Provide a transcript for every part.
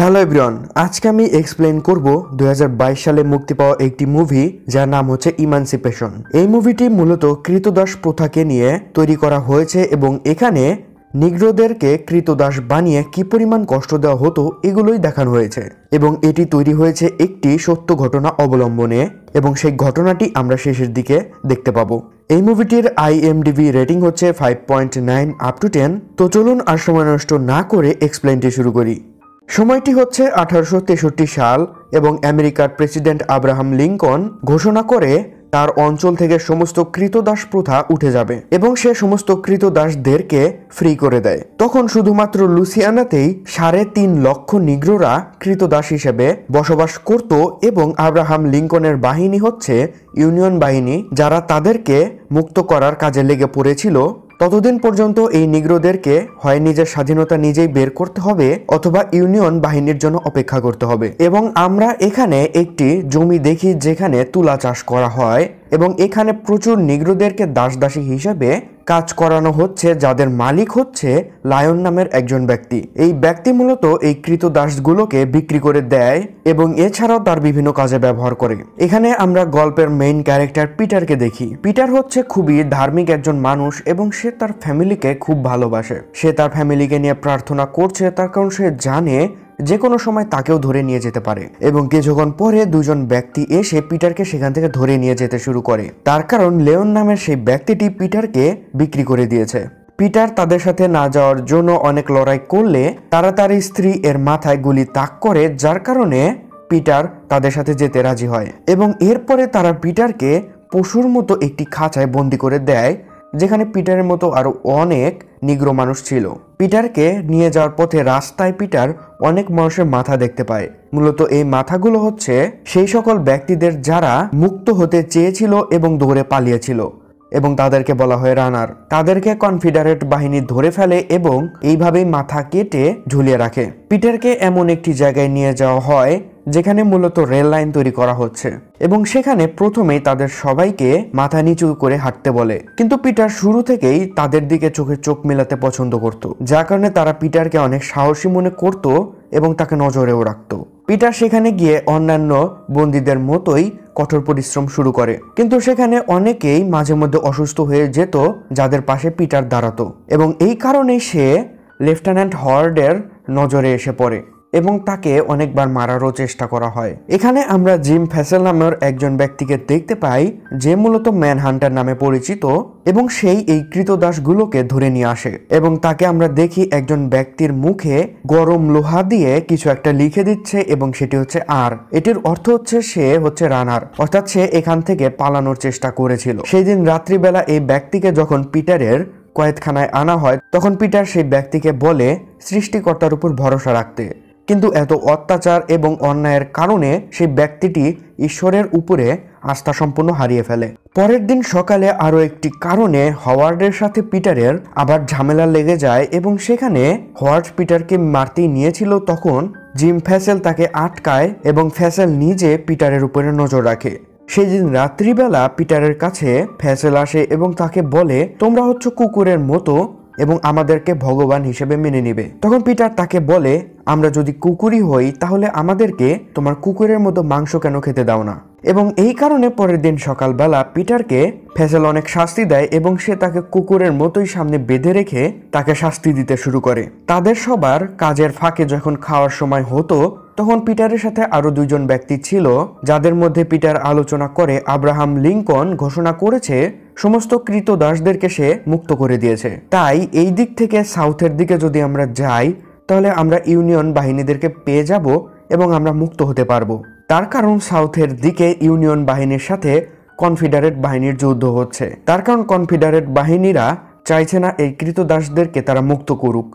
hello everyone আজকে আমি explain করব দু সালে মুক্তি পাওয়া একটি মুভি যার নাম হচ্ছে ইমানসিপেশন এই মুভিটি মূলত কৃতদাস প্রথাকে নিয়ে তৈরি করা হয়েছে এবং এখানে নিগ্রোদেরকে কৃতদাস বানিয়ে কি পরিমাণ কষ্ট দেওয়া হতো এগুলোই দেখানো হয়েছে এবং এটি তৈরি হয়েছে একটি সত্য ঘটনা অবলম্বনে এবং সেই ঘটনাটি আমরা শেষের দিকে দেখতে পাবো এই মুভিটির আইএমডিবি রেটিং হচ্ছে five point nine up to ten তো চলুন আর সময় নষ্ট না করে এক্সপ্লেনটি শুরু করি সময়টি হচ্ছে আঠারোশো সাল এবং আমেরিকার প্রেসিডেন্ট আব্রাহাম লিঙ্কন ঘোষণা করে তার অঞ্চল থেকে সমস্ত কৃতদাস প্রথা উঠে যাবে এবং সে সমস্ত কৃতদাসদেরকে ফ্রি করে দেয় তখন শুধুমাত্র লুসিয়ানাতেই সাড়ে তিন লক্ষ নিগ্রোরা কৃতদাস হিসেবে বসবাস করত এবং আব্রাহাম লিঙ্কনের বাহিনী হচ্ছে ইউনিয়ন বাহিনী যারা তাদেরকে মুক্ত করার কাজে লেগে পড়েছিল ততদিন পর্যন্ত এই নিগ্রোদেরকে হয় নিজের স্বাধীনতা নিজেই বের করতে হবে অথবা ইউনিয়ন বাহিনীর জন্য অপেক্ষা করতে হবে এবং আমরা এখানে একটি জমি দেখি যেখানে তুলা চাষ করা হয় এবং এখানে প্রচুর নিগ্রোদেরকে দাসদাসী হিসেবে কাজ করানো হচ্ছে যাদের মালিক হচ্ছে লায়ন নামের একজন ব্যক্তি এই ব্যক্তি মূলত এই কৃত দাসগুলোকে বিক্রি করে দেয় এবং এছাড়াও তার বিভিন্ন কাজে ব্যবহার করে এখানে আমরা গল্পের মেইন ক্যারেক্টার পিটারকে দেখি পিটার হচ্ছে খুবই ধার্মিক একজন মানুষ এবং সে তার ফ্যামিলিকে খুব ভালোবাসে সে তার ফ্যামিলিকে নিয়ে প্রার্থনা করছে তার কারণ সে জানে যে কোনো সময় তাকেও ধরে নিয়ে যেতে পারে এবং কিছুক্ষণ পরে দুজন ব্যক্তি এসে পিটারকে সেখান থেকে ধরে নিয়ে যেতে শুরু করে তার কারণ লেওন নামের সেই ব্যক্তিটি পিটারকে বিক্রি করে দিয়েছে পিটার তাদের সাথে না যাওয়ার জন্য অনেক লড়াই করলে তারা তার স্ত্রী এর মাথায় গুলি তাক করে যার কারণে পিটার তাদের সাথে যেতে রাজি হয় এবং এরপরে তারা পিটারকে পশুর মতো একটি খাঁচায় বন্দি করে দেয় যেখানে পিটারের মতো আরও অনেক নিগ্র মানুষ ছিল পিটারকে নিয়ে যাওয়ার পথে রাস্তায় পিটার অনেক মানুষের মাথা দেখতে পায় মূলত এই মাথাগুলো হচ্ছে সেই সকল ব্যক্তিদের যারা মুক্ত হতে চেয়েছিল এবং দৌড়ে পালিয়েছিল এবং তাদেরকে বলা হয় রানার তাদেরকে কনফিডারেট বাহিনী ধরে ফেলে এবং এইভাবেই মাথা কেটে ঝুলিয়ে রাখে পিটারকে এমন একটি জায়গায় নিয়ে যাওয়া হয় যেখানে মূলত রেল লাইন তৈরি করা হচ্ছে এবং সেখানে প্রথমেই তাদের সবাইকে মাথা নিচু করে হাঁটতে বলে কিন্তু পিটার শুরু থেকেই তাদের দিকে চোখে চোখ মেলাতে পছন্দ করত যার কারণে তারা পিটারকে অনেক সাহসী মনে করত এবং তাকে নজরেও রাখতো পিটার সেখানে গিয়ে অন্যান্য বন্দীদের মতোই কঠোর পরিশ্রম শুরু করে কিন্তু সেখানে অনেকেই মাঝে মধ্যে অসুস্থ হয়ে যেত যাদের পাশে পিটার দাঁড়াতো এবং এই কারণেই সে লেফটেন্যান্ট হর্ডের নজরে এসে পড়ে এবং তাকে অনেকবার মারারও চেষ্টা করা হয় এখানে আমরা জিম ফ্যাসেল নামের একজন ব্যক্তিকে দেখতে পাই যে মূলত ম্যান হান্টার নামে পরিচিত এবং সেই এই কৃতদাসগুলোকে ধরে নিয়ে আসে এবং তাকে আমরা দেখি একজন ব্যক্তির মুখে গরম লোহা দিয়ে কিছু একটা লিখে দিচ্ছে এবং সেটি হচ্ছে আর এটির অর্থ হচ্ছে সে হচ্ছে রানার অর্থাৎ সে এখান থেকে পালানোর চেষ্টা করেছিল সেই দিন রাত্রিবেলা এই ব্যক্তিকে যখন পিটারের কয়েদখানায় আনা হয় তখন পিটার সেই ব্যক্তিকে বলে সৃষ্টিকর্তার উপর ভরসা রাখতে কিন্তু এত অত্যাচার এবং অন্যায়ের কারণে সেই ব্যক্তিটি ঈশ্বরের উপরে আস্থা সম্পূর্ণ হারিয়ে ফেলে পরের দিন সকালে আরও একটি কারণে হওয়ার্ডের সাথে পিটারের আবার ঝামেলা লেগে যায় এবং সেখানে হওয়ার্ড পিটারকে মারতেই নিয়েছিল তখন জিম ফ্যাসেল তাকে আটকায় এবং ফ্যাসেল নিজে পিটারের উপরে নজর রাখে সেই দিন রাত্রিবেলা পিটারের কাছে ফ্যাসেল আসে এবং তাকে বলে তোমরা হচ্ছে কুকুরের মতো এবং আমাদেরকে ভগবান হিসেবে মেনে নিবে তখন পিটার তাকে বলে আমরা যদি কুকুরই হই তাহলে আমাদেরকে তোমার কুকুরের মতো মাংস কেন খেতে দাও না এবং এই কারণে পরের দিন সকালবেলা পিটারকে ফেসেল অনেক শাস্তি দেয় এবং সে তাকে কুকুরের মতোই সামনে বেঁধে রেখে তাকে শাস্তি দিতে শুরু করে তাদের সবার কাজের ফাঁকে যখন খাওয়ার সময় হতো তখন পিটারের সাথে আরও দুজন ব্যক্তি ছিল যাদের মধ্যে পিটার আলোচনা করে আব্রাহাম লিঙ্কন ঘোষণা করেছে সমস্ত কৃত দাসদেরকে সে মুক্ত করে দিয়েছে তাই এই দিক থেকে সাউথের দিকে যদি আমরা যাই তাহলে আমরা ইউনিয়ন বাহিনীদেরকে পেয়ে যাব এবং আমরা মুক্ত হতে পারব তার কারণ সাউথের দিকে ইউনিয়ন বাহিনীর সাথে কনফিডারেট বাহিনীর যুদ্ধ হচ্ছে তার কারণ কনফিডারেট বাহিনীরা চাইছে না এই কৃতদাসদেরকে তারা মুক্ত করুক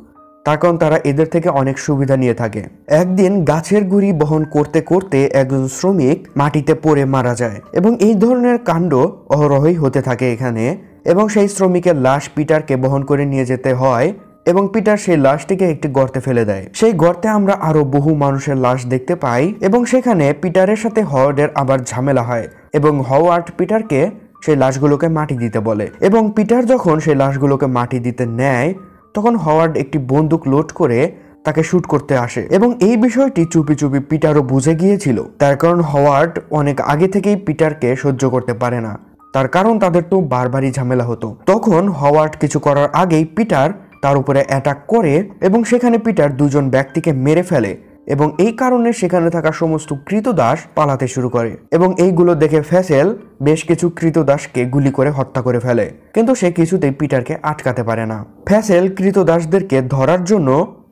তার কারণ তারা এদের থেকে অনেক সুবিধা নিয়ে থাকে একদিন গাছের গুড়ি বহন করতে করতে একজন শ্রমিক মাটিতে পড়ে মারা যায় এবং এই ধরনের কাণ্ড অহরহই হতে থাকে এখানে এবং সেই শ্রমিকের লাশ পিটারকে বহন করে নিয়ে যেতে হয় এবং পিটার সেই লাশটিকে একটি গর্তে ফেলে দেয় সেই গর্তে আমরা আরো বহু মানুষের লাশ দেখতে পাই এবং সেখানে পিটারের সাথে হওয়ার্ডের আবার ঝামেলা হয় এবং হওয়ার্ড পিটারকে সেই লাশগুলোকে মাটি দিতে বলে এবং পিটার যখন সেই লাশগুলোকে মাটি দিতে নেয় তখন হওয়ার্ড একটি বন্দুক লোড করে তাকে শ্যুট করতে আসে এবং এই বিষয়টি চুপি চুপি পিটারও বুঝে গিয়েছিল তার কারণ হওয়ার্ড অনেক আগে থেকেই পিটারকে সহ্য করতে পারে না তার কারণ তাদের তো বারবারই ঝামেলা হতো তখন হওয়ার্ড কিছু করার আগেই পিটার তার উপরে অ্যাটাক করে এবং সেখানে পিটার দুজন ব্যক্তিকে মেরে ফেলে এবং এই কারণে সেখানে থাকা সমস্ত কৃতদাস পালাতে শুরু করে এবং এইগুলো দেখে ফ্যাসেল বেশ কিছু কৃতদাসকে গুলি করে হত্যা করে ফেলে কিন্তু সে কিছুতেই পিটারকে আটকাতে পারে না ফ্যাসেল কৃতদাসদেরকে ধরার জন্য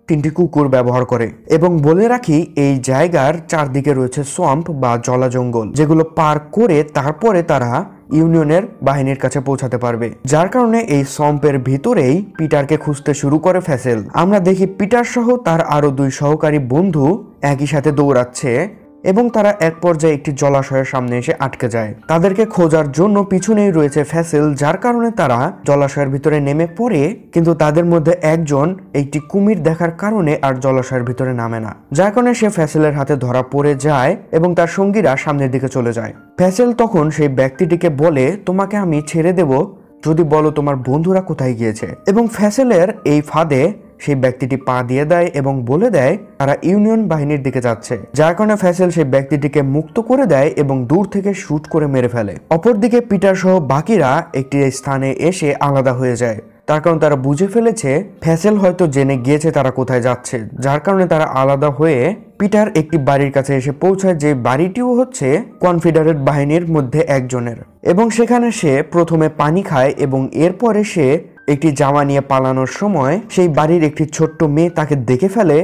তিনটি কুকুর ব্যবহার করে এবং বলে রাখি এই জায়গার চারদিকে রয়েছে সোয়াম্প বা জলা জঙ্গল যেগুলো পার করে তারপরে তারা ইউনিয়নের বাহিনীর কাছে পৌঁছাতে পারবে যার কারণে এই সম্পের ভিতরেই পিটারকে খুঁজতে শুরু করে ফ্যাসেল আমরা দেখি পিটার সহ তার আরো দুই সহকারী বন্ধু একই সাথে দৌড়াচ্ছে এবং তারা এক পর্যায়ে একটি জলাশয়ের সামনে এসে আটকে যায় তাদেরকে খোঁজার জন্য পিছনেই রয়েছে ফ্যাসেল যার কারণে তারা জলাশয়ের ভিতরে নেমে পড়ে কিন্তু তাদের মধ্যে একজন একটি কুমির দেখার কারণে আর জলাশয়ের ভিতরে নামে না যার কারণে সে ফ্যাসেলের হাতে ধরা পড়ে যায় এবং তার সঙ্গীরা সামনের দিকে চলে যায় ফ্যাসেল তখন সেই ব্যক্তিটিকে বলে তোমাকে আমি ছেড়ে দেব যদি বলো তোমার বন্ধুরা কোথায় গিয়েছে এবং ফ্যাসেলের এই ফাঁদে সেই ব্যক্তিটি পা দিয়ে দেয় এবং বলে দেয় তারা ইউনিয়ন বাহিনীর দিকে যাচ্ছে যার কারণে ফ্যাসেল সেই ব্যক্তিটিকে মুক্ত করে দেয় এবং দূর থেকে শ্যুট করে মেরে ফেলে অপরদিকে পিটার সহ বাকিরা একটি স্থানে এসে আলাদা হয়ে যায় তার কারণ তারা বুঝে ফেলেছে ফ্যাসেল হয়তো জেনে গিয়েছে তারা কোথায় যাচ্ছে যার কারণে তারা আলাদা হয়ে পিটার একটি বাড়ির কাছে এসে পৌঁছায় যে বাড়িটিও হচ্ছে কনফিডারেট বাহিনীর মধ্যে একজনের এবং সেখানে সে প্রথমে পানি খায় এবং এরপরে সে একটি জামা নিয়ে পালানোর সময় সেই বাড়ির একটি ছোট্ট মেয়ে তাকে দেখে ফেলে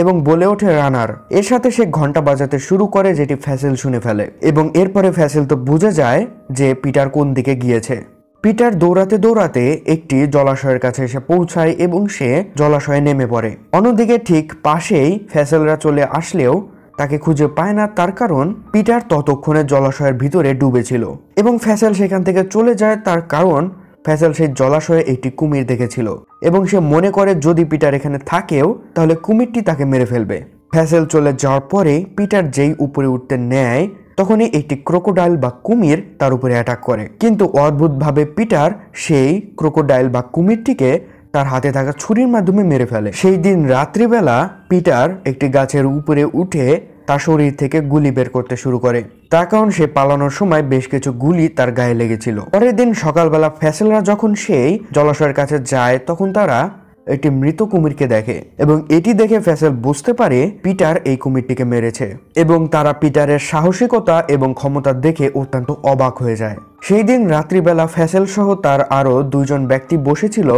এবং বলে ওঠে রানার এর সাথে সে ঘন্টা বাজাতে শুরু করে যেটি ফ্যাসেল শুনে ফেলে এবং এরপরে ফ্যাসেল তো বুঝে যায় যে পিটার কোন দিকে গিয়েছে পিটার দৌড়াতে দৌড়াতে একটি জলাশয়ের কাছে এসে পৌঁছায় এবং সে জলাশয়ে নেমে পড়ে অন্যদিকে ঠিক পাশেই ফ্যাসেলরা চলে আসলেও তাকে খুঁজে পায় না তার কারণ পিটার ততক্ষণে জলাশয়ের ভিতরে ডুবেছিল এবং ফ্যাসেল সেখান থেকে চলে যায় তার কারণ ফ্যাসেল সেই জলাশয়ে একটি কুমির দেখেছিল এবং সে মনে করে যদি পিটার এখানে থাকেও তাহলে কুমিরটি তাকে মেরে ফেলবে ফ্যাসেল চলে যাওয়ার পরে পিটার যেই উপরে উঠতে নেয় তখনই একটি ক্রোকোডাইল বা কুমির তার উপরে অ্যাটাক করে কিন্তু অদ্ভুতভাবে পিটার সেই ক্রোকোডাইল বা কুমিরটিকে তার হাতে থাকা ছুরির মাধ্যমে মেরে ফেলে সেই দিন রাত্রিবেলা পিটার একটি গাছের উপরে উঠে তার শরীর থেকে গুলি বের করতে শুরু করে তার কারণ সে পালানোর সময় বেশ কিছু গুলি তার গায়ে লেগেছিল পরের দিন সকালবেলা ফ্যাসেলরা যখন সেই জলাশয়ের কাছে যায় তখন তারা একটি মৃত কুমিরকে দেখে এবং এটি দেখে ফ্যাসেল বুঝতে পারে পিটার এই কুমিরটিকে মেরেছে এবং তারা পিটারের সাহসিকতা এবং ক্ষমতা দেখে অত্যন্ত অবাক হয়ে যায় সেই দিন রাত্রিবেলা ফ্যাসেল সহ তার আরও দুইজন ব্যক্তি বসেছিল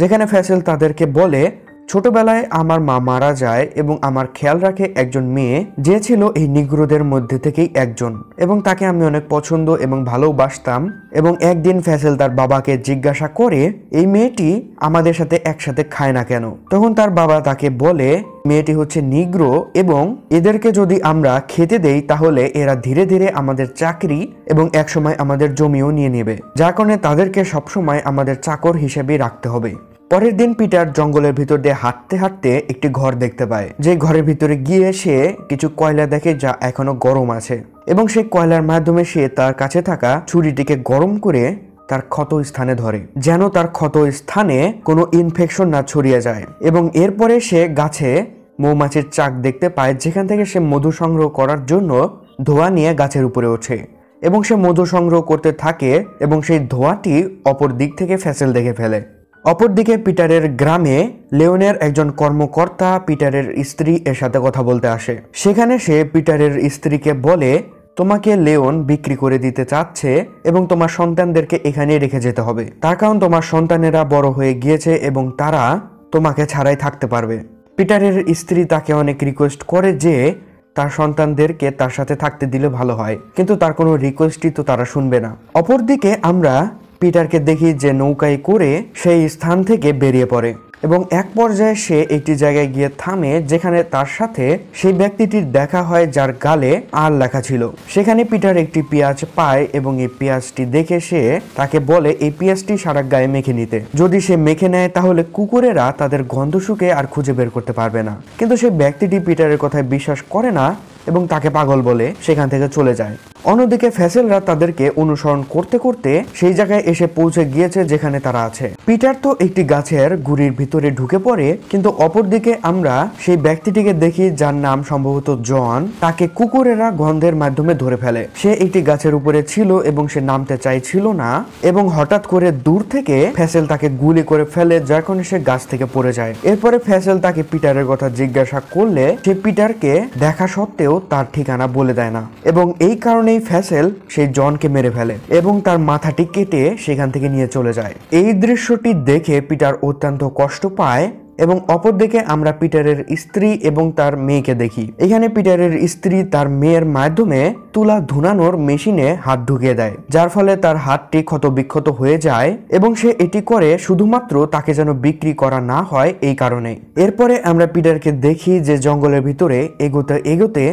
যেখানে ফ্যাসেল তাদেরকে বলে ছোটবেলায় আমার মা মারা যায় এবং আমার খেয়াল রাখে একজন মেয়ে যে ছিল এই নিগ্রোদের মধ্যে থেকেই একজন এবং তাকে আমি অনেক পছন্দ এবং ভালোবাসতাম এবং একদিন ফ্যাসেল তার বাবাকে জিজ্ঞাসা করে এই মেয়েটি আমাদের সাথে একসাথে খায় না কেন তখন তার বাবা তাকে বলে মেয়েটি হচ্ছে নিগ্রো এবং এদেরকে যদি আমরা খেতে দেই তাহলে এরা ধীরে ধীরে আমাদের চাকরি এবং একসময় আমাদের জমিও নিয়ে নেবে যার কারণে তাদেরকে সবসময় আমাদের চাকর হিসেবে রাখতে হবে পরের দিন পিটার জঙ্গলের ভিতর দিয়ে হাঁটতে হাঁটতে একটি ঘর দেখতে পায় যে ঘরের ভিতরে গিয়ে সে কিছু কয়লা দেখে যা এখনো গরম আছে এবং সেই কয়লার মাধ্যমে সে তার কাছে থাকা ছুরিটিকে গরম করে তার ক্ষত স্থানে ধরে যেন তার ক্ষত স্থানে কোনো ইনফেকশন না ছড়িয়ে যায় এবং এরপরে সে গাছে মৌমাছির চাক দেখতে পায় যেখান থেকে সে মধু সংগ্রহ করার জন্য ধোয়া নিয়ে গাছের উপরে ওঠে এবং সে মধু সংগ্রহ করতে থাকে এবং সেই ধোঁয়াটি অপর দিক থেকে ফ্যাসেল দেখে ফেলে অপরদিকে পিটারের গ্রামে লেওনের একজন কর্মকর্তা পিটারের স্ত্রী এর সাথে কথা বলতে আসে সেখানে সে পিটারের স্ত্রীকে বলে তোমাকে লেওন বিক্রি করে দিতে চাচ্ছে এবং তোমার সন্তানদেরকে এখানে রেখে যেতে হবে তার কারণ তোমার সন্তানেরা বড় হয়ে গিয়েছে এবং তারা তোমাকে ছাড়াই থাকতে পারবে পিটারের স্ত্রী তাকে অনেক রিকোয়েস্ট করে যে তার সন্তানদেরকে তার সাথে থাকতে দিলে ভালো হয় কিন্তু তার কোনো রিকোয়েস্টই তো তারা শুনবে না অপরদিকে আমরা পিটারকে দেখি যে নৌকায় করে সেই স্থান থেকে বেরিয়ে পড়ে এবং এক পর্যায়ে সে একটি জায়গায় গিয়ে থামে যেখানে তার সাথে সেই ব্যক্তিটির দেখা হয় যার গালে আর লেখা ছিল সেখানে পিটার একটি পেঁয়াজ পায় এবং এই পেঁয়াজটি দেখে সে তাকে বলে এই পেঁয়াজটি সারা গায়ে মেখে নিতে যদি সে মেখে নেয় তাহলে কুকুরেরা তাদের গন্ধ শুকে আর খুঁজে বের করতে পারবে না কিন্তু সেই ব্যক্তিটি পিটারের কথায় বিশ্বাস করে না এবং তাকে পাগল বলে সেখান থেকে চলে যায় অন্যদিকে ফ্যাসেলরা তাদেরকে অনুসরণ করতে করতে সেই জায়গায় এসে পৌঁছে গিয়েছে যেখানে তারা আছে পিটার তো একটি গাছের গুড়ির ভিতরে ঢুকে পড়ে কিন্তু অপরদিকে আমরা সেই ব্যক্তিটিকে দেখি যার নাম সম্ভবত জন তাকে কুকুরেরা গন্ধের মাধ্যমে ধরে ফেলে সে একটি গাছের উপরে ছিল এবং সে নামতে চাইছিল না এবং হঠাৎ করে দূর থেকে ফ্যাসেল তাকে গুলি করে ফেলে যখন সে গাছ থেকে পড়ে যায় এরপরে ফ্যাসেল তাকে পিটারের কথা জিজ্ঞাসা করলে সে পিটারকে দেখা সত্ত্বেও কেউ তার ঠিকানা বলে দেয় না এবং এই কারণেই ফ্যাসেল সেই জনকে মেরে ফেলে এবং তার মাথাটি কেটে সেখান থেকে নিয়ে চলে যায় এই দৃশ্যটি দেখে পিটার অত্যন্ত কষ্ট পায় এবং অপরদিকে আমরা পিটারের স্ত্রী এবং তার মেয়েকে দেখি এখানে পিটারের স্ত্রী তার মেয়ের মাধ্যমে তুলা ধুনানোর মেশিনে হাত ঢুকিয়ে দেয় যার ফলে তার হাতটি ক্ষতবিক্ষত হয়ে যায় এবং সে এটি করে শুধুমাত্র তাকে যেন বিক্রি করা না হয় এই কারণে এরপরে আমরা পিটারকে দেখি যে জঙ্গলের ভিতরে এগোতে এগোতে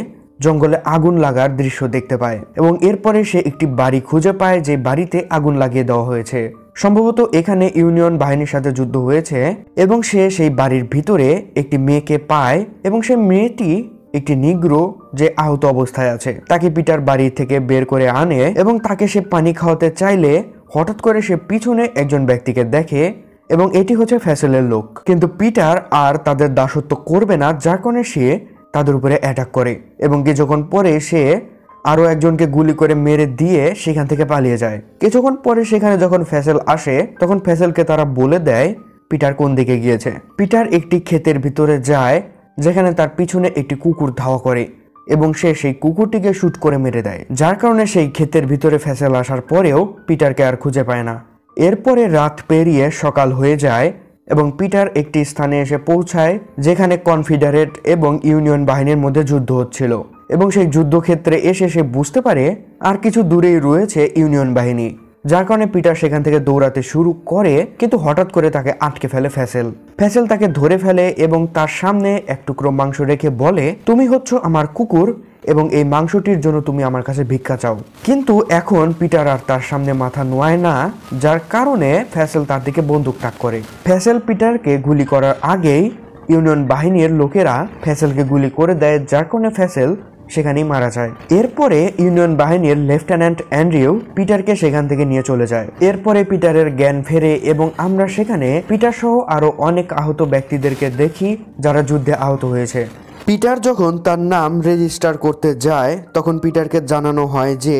জঙ্গলে আগুন লাগার দৃশ্য দেখতে পায় এবং এরপরে সে একটি বাড়ি খুঁজে পায় যে বাড়িতে আগুন লাগিয়ে দেওয়া হয়েছে সম্ভবত এখানে ইউনিয়ন বাহিনীর সাথে যুদ্ধ হয়েছে এবং সে সেই বাড়ির ভিতরে একটি মেয়েকে পায় এবং সেই মেয়েটি একটি নিগ্র যে আহত অবস্থায় আছে তাকে পিটার বাড়ি থেকে বের করে আনে এবং তাকে সে পানি খাওয়াতে চাইলে হঠাৎ করে সে পিছনে একজন ব্যক্তিকে দেখে এবং এটি হচ্ছে ফ্যাসেলের লোক কিন্তু পিটার আর তাদের দাসত্ব করবে না যার কারণে সে তাদের উপরে অ্যাটাক করে এবং কিছুক্ষণ পরে সে আরও একজনকে গুলি করে মেরে দিয়ে সেখান থেকে পালিয়ে যায় কিছুক্ষণ পরে সেখানে যখন ফ্যাসেল আসে তখন ফ্যাসেলকে তারা বলে দেয় পিটার কোন দিকে গিয়েছে পিটার একটি ক্ষেতের ভিতরে যায় যেখানে তার পিছনে একটি কুকুর ধাওয়া করে এবং সে সেই কুকুরটিকে শ্যুট করে মেরে দেয় যার কারণে সেই ক্ষেতের ভিতরে ফ্যাসেল আসার পরেও পিটারকে আর খুঁজে পায় না এরপরে রাত পেরিয়ে সকাল হয়ে যায় এবং পিটার একটি স্থানে এসে পৌঁছায় যেখানে কনফিডারেট এবং ইউনিয়ন বাহিনীর মধ্যে যুদ্ধ হচ্ছিল এবং সেই যুদ্ধক্ষেত্রে এসে সে বুঝতে পারে আর কিছু দূরেই রয়েছে ইউনিয়ন বাহিনী যার কারণে পিটার সেখান থেকে দৌড়াতে শুরু করে কিন্তু হঠাৎ করে তাকে আটকে ফেলে ফ্যাসেল ফ্যাসেল তাকে ধরে ফেলে এবং তার সামনে এক টুকরো মাংস রেখে বলে তুমি হচ্ছ আমার কুকুর এবং এই মাংসটির জন্য তুমি আমার কাছে ভিক্ষা চাও কিন্তু এখন পিটার আর তার সামনে মাথা নোয়ায় না যার কারণে ফ্যাসেল তার দিকে বন্দুক তাক করে ফ্যাসেল পিটারকে গুলি করার আগেই ইউনিয়ন বাহিনীর লোকেরা ফ্যাসেলকে গুলি করে দেয় যার কারণে ফ্যাসেল সেখানেই মারা যায় এরপরে ইউনিয়ন বাহিনীর লেফটেন্যান্ট অ্যান্ড্রিউ পিটারকে সেখান থেকে নিয়ে চলে যায় এরপরে পিটারের জ্ঞান ফেরে এবং আমরা সেখানে পিটার সহ আরও অনেক আহত ব্যক্তিদেরকে দেখি যারা যুদ্ধে আহত হয়েছে পিটার যখন তার নাম রেজিস্টার করতে যায় তখন পিটারকে জানানো হয় যে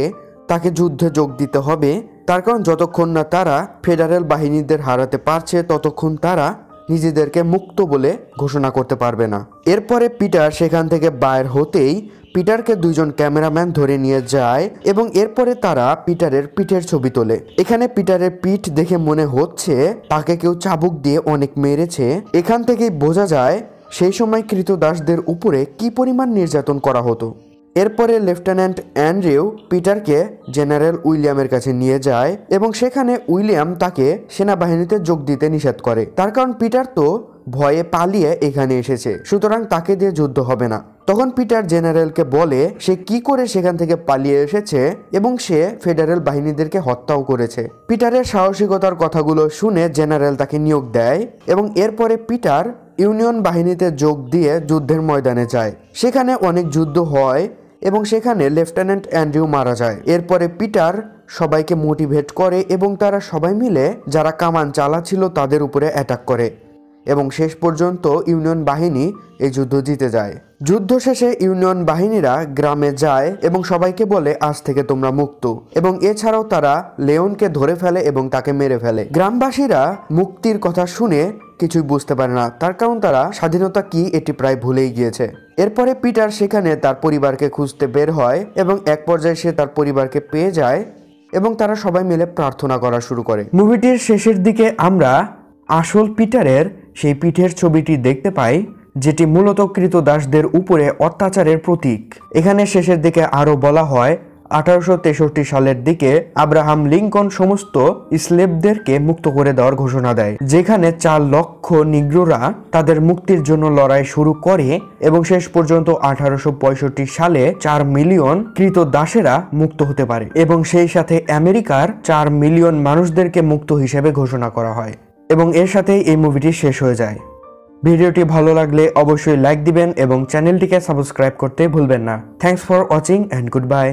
তাকে যুদ্ধে যোগ দিতে হবে তার কারণ যতক্ষণ না তারা ফেডারেল বাহিনীদের হারাতে পারছে ততক্ষণ তারা নিজেদেরকে মুক্ত বলে ঘোষণা করতে পারবে না এরপরে পিটার সেখান থেকে বাইর হতেই পিটারকে দুইজন ক্যামেরাম্যান ধরে নিয়ে যায় এবং এরপরে তারা পিটারের পিঠের ছবি তোলে এখানে পিটারের পিঠ দেখে মনে হচ্ছে তাকে কেউ চাবুক দিয়ে অনেক মেরেছে এখান থেকেই বোঝা যায় সেই সময় কৃতদাসদের উপরে কি পরিমাণ নির্যাতন করা হতো এরপরে লেফটেন্যান্ট অ্যান্ড্রিউ পিটারকে জেনারেল উইলিয়ামের কাছে নিয়ে যায় এবং সেখানে উইলিয়াম তাকে সেনাবাহিনীতে যোগ দিতে নিষেধ করে তার কারণ পিটার তো ভয়ে পালিয়ে এখানে এসেছে সুতরাং তাকে দিয়ে যুদ্ধ হবে না তখন পিটার জেনারেলকে বলে সে কি করে সেখান থেকে পালিয়ে এসেছে এবং সে ফেডারেল বাহিনীদেরকে হত্যাও করেছে পিটারের সাহসিকতার কথাগুলো শুনে জেনারেল তাকে নিয়োগ দেয় এবং এরপরে পিটার ইউনিয়ন বাহিনীতে যোগ দিয়ে যুদ্ধের ময়দানে যায় সেখানে অনেক যুদ্ধ হয় এবং সেখানে লেফটেন্যান্ট অ্যান্ড্রিউ মারা যায় এরপরে পিটার সবাইকে মোটিভেট করে এবং তারা সবাই মিলে যারা কামান চালাচ্ছিল তাদের উপরে অ্যাটাক করে এবং শেষ পর্যন্ত ইউনিয়ন বাহিনী এই যুদ্ধ জিতে যায় যুদ্ধ শেষে ইউনিয়ন বাহিনীরা গ্রামে যায় এবং সবাইকে বলে আজ থেকে তোমরা মুক্ত এবং এছাড়াও তারা লেওনকে ধরে ফেলে এবং তাকে মেরে ফেলে গ্রামবাসীরা মুক্তির কথা শুনে কিছুই বুঝতে পারে না তার কারণ তারা স্বাধীনতা কি এটি প্রায় ভুলেই গিয়েছে এরপরে পিটার সেখানে তার পরিবারকে খুঁজতে বের হয় এবং এক পর্যায়ে সে তার পরিবারকে পেয়ে যায় এবং তারা সবাই মিলে প্রার্থনা করা শুরু করে মুভিটির শেষের দিকে আমরা আসল পিটারের সেই পিঠের ছবিটি দেখতে পাই যেটি মূলত কৃতদাসদের উপরে অত্যাচারের প্রতীক এখানে শেষের দিকে আরও বলা হয় আঠারোশো সালের দিকে আব্রাহাম লিঙ্কন সমস্ত স্লেবদেরকে মুক্ত করে দেওয়ার ঘোষণা দেয় যেখানে চার লক্ষ নিগ্ররা তাদের মুক্তির জন্য লড়াই শুরু করে এবং শেষ পর্যন্ত আঠারোশো সালে চার মিলিয়ন কৃত দাসেরা মুক্ত হতে পারে এবং সেই সাথে আমেরিকার চার মিলিয়ন মানুষদেরকে মুক্ত হিসেবে ঘোষণা করা হয় এবং এর সাথেই এই মুভিটি শেষ হয়ে যায় ভিডিওটি ভালো লাগলে অবশ্যই লাইক দিবেন এবং চ্যানেলটিকে সাবস্ক্রাইব করতে ভুলবেন না thanks for watching and good bye